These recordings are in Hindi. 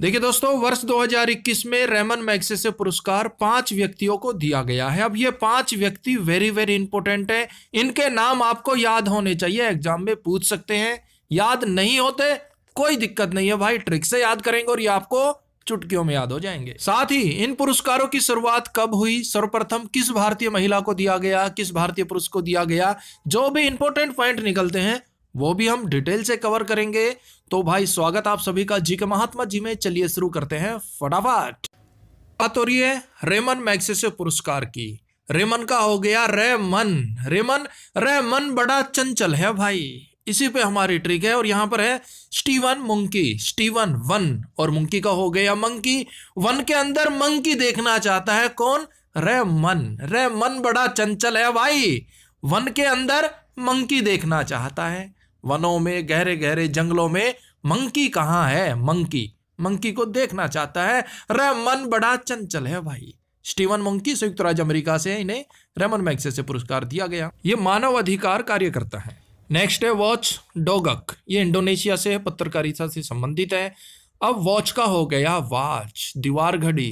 देखिए दोस्तों वर्ष 2021 में रेमन से पुरस्कार पांच व्यक्तियों को दिया गया है अब ये पांच व्यक्ति वेरी वेरी इंपॉर्टेंट है इनके नाम आपको याद होने चाहिए एग्जाम में पूछ सकते हैं याद नहीं होते कोई दिक्कत नहीं है भाई ट्रिक से याद करेंगे और ये आपको चुटकियों में याद हो जाएंगे साथ ही इन पुरस्कारों की शुरुआत कब हुई सर्वप्रथम किस भारतीय महिला को दिया गया किस भारतीय पुरुष को दिया गया जो भी इंपॉर्टेंट पॉइंट निकलते हैं वो भी हम डिटेल से कवर करेंगे तो भाई स्वागत आप सभी का जी के महात्मा जी में चलिए शुरू करते हैं फटाफट बात हो रही है रेमन मैक्सेसे पुरस्कार की रेमन का हो गया रेमन रेमन रेमन बड़ा चंचल है भाई इसी पे हमारी ट्रिक है और यहाँ पर है स्टीवन मंकी स्टीवन वन और मंकी का हो गया मंकी वन के अंदर मंकी देखना चाहता है कौन रेमन रेमन बड़ा चंचल है भाई वन के अंदर मंकी देखना चाहता है वनों में गहरे गहरे जंगलों में मंकी कहाँ है मंकी मंकी को देखना चाहता है रमन बड़ा चंचल है भाई स्टीवन मंकी संयुक्त राज्य अमेरिका से इन्हें रेमन मैक्से से पुरस्कार दिया गया ये मानव अधिकार कार्य करता है नेक्स्ट है वॉच डोगक ये इंडोनेशिया से पत्रकारिता से संबंधित है अब वॉच का हो गया वॉच दीवार घड़ी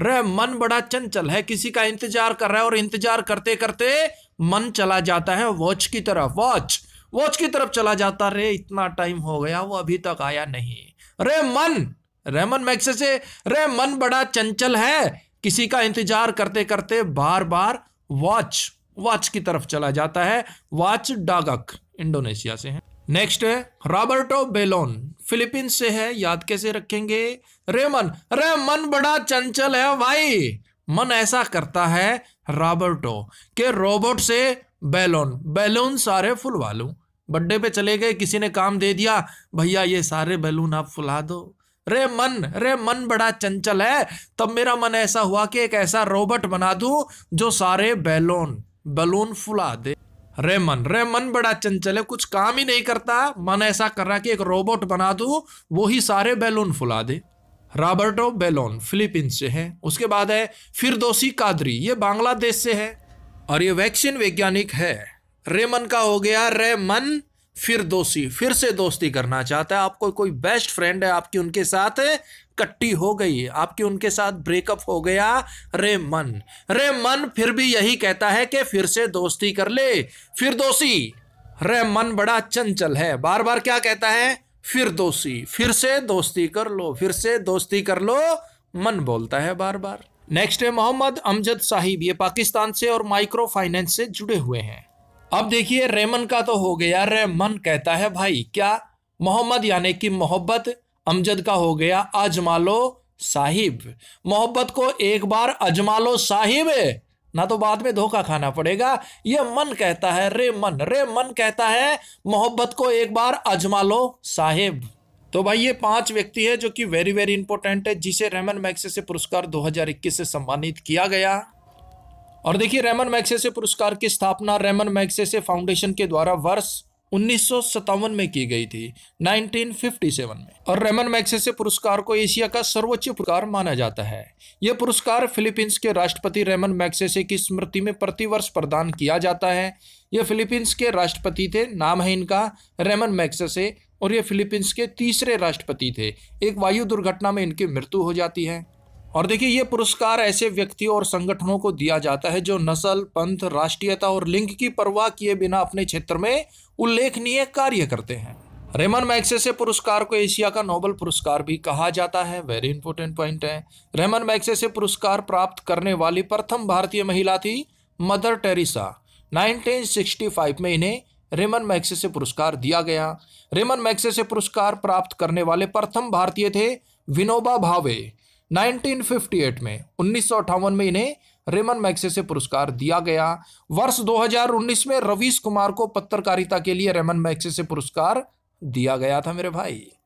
रे मन बड़ा चंचल है किसी का इंतजार कर रहा है और इंतजार करते करते मन चला जाता है वॉच की तरफ वॉच वॉच की तरफ चला जाता रे इतना टाइम हो गया वो अभी तक आया नहीं रे मन रेमन मैक्स से रे मन बड़ा चंचल है किसी का इंतजार करते करते बार बार वॉच वॉच की तरफ चला जाता है वॉच डागक इंडोनेशिया से है नेक्स्ट है रॉबर्टो बेलोन फिलीपींस से है याद कैसे रखेंगे रेमन रे मन बड़ा चंचल है भाई मन ऐसा करता है रॉबर्टो के रोबोट से बैलोन बैलून सारे फुलवा लूँ बड्डे पे चले गए किसी ने काम दे दिया भैया ये सारे बैलून आप फुला दो रे मन रे मन बड़ा चंचल है तब मेरा मन ऐसा हुआ कि एक ऐसा रोबोट बना दूं जो सारे बैलून बैलून फुला दे रे मन रे मन बड़ा चंचल है कुछ काम ही नहीं करता मन ऐसा कर रहा कि एक रोबोट बना दूं वो ही सारे बैलून फुला दे रॉबर्टो बेलोन फिलीपींस से है उसके बाद है फिरदोसी कादरी ये बांग्लादेश से है और ये वैक्सीन वैज्ञानिक है रेमन का हो गया रेमन फिर दोस्ती फिर से दोस्ती करना चाहता है आपको कोई बेस्ट फ्रेंड है आपकी उनके साथ कट्टी हो गई आपकी उनके साथ ब्रेकअप हो गया रे मन रे मन फिर भी यही कहता है कि फिर से दोस्ती कर ले फिर दोस्ती रे मन बड़ा चंचल है बार बार क्या कहता है फिर दोस्ती फिर से दोस्ती कर लो फिर से दोस्ती कर लो मन बोलता है बार बार नेक्स्ट है मोहम्मद अमजद साहिब ये पाकिस्तान से और माइक्रो फाइनेंस से जुड़े हुए हैं अब देखिए रेमन का तो हो गया रेमन कहता है भाई क्या मोहम्मद यानी कि मोहब्बत अमजद का हो गया अजमालो साहिब मोहब्बत को एक बार अजमालो साहिब ना तो बाद में धोखा खाना पड़ेगा ये मन कहता है रे मन रे मन कहता है मोहब्बत को एक बार अजमा लो साहिब तो भाई ये पांच व्यक्ति है जो कि वेरी वेरी इंपॉर्टेंट है जिसे रेमन मैक्से से पुरस्कार 2021 से सम्मानित किया गया और देखिए रेमन मैक्सेसे पुरस्कार की स्थापना रेमन मैक्सेसे फाउंडेशन के द्वारा वर्ष उन्नीस में की गई थी 1957 में और रेमन मैक्सेसे पुरस्कार को एशिया का सर्वोच्च पुरस्कार माना जाता है यह पुरस्कार फिलीपींस के राष्ट्रपति रेमन मैक्सेसे की स्मृति में प्रतिवर्ष प्रदान किया जाता है यह फिलीपींस के राष्ट्रपति थे नाम है इनका रेमन मैक्सेसे और ये फिलीपींस के तीसरे राष्ट्रपति थे एक वायु दुर्घटना में इनकी मृत्यु हो जाती है और देखिए ये पुरस्कार ऐसे व्यक्तियों और संगठनों को दिया जाता है जो नस्ल पंथ राष्ट्रीयता और लिंग की परवाह किए बिना अपने क्षेत्र में उल्लेखनीय कार्य करते हैं रेमन मैक्सेसे पुरस्कार को एशिया का नोबल पुरस्कार भी कहा जाता है वेरी इंपॉर्टेंट पॉइंट है रेमन मैक्सेसे पुरस्कार प्राप्त करने वाली प्रथम भारतीय महिला थी मदर टेरिसा 1965 में इन्हें रेमन मैक्सेसे पुरस्कार दिया गया रेमन मैक्सेसे पुरस्कार प्राप्त करने वाले प्रथम भारतीय थे विनोबा भावे 1958 में उन्नीस में इन्हें रेमन मैक्से से पुरस्कार दिया गया वर्ष 2019 में रवीश कुमार को पत्रकारिता के लिए रेमन मैक्से से पुरस्कार दिया गया था मेरे भाई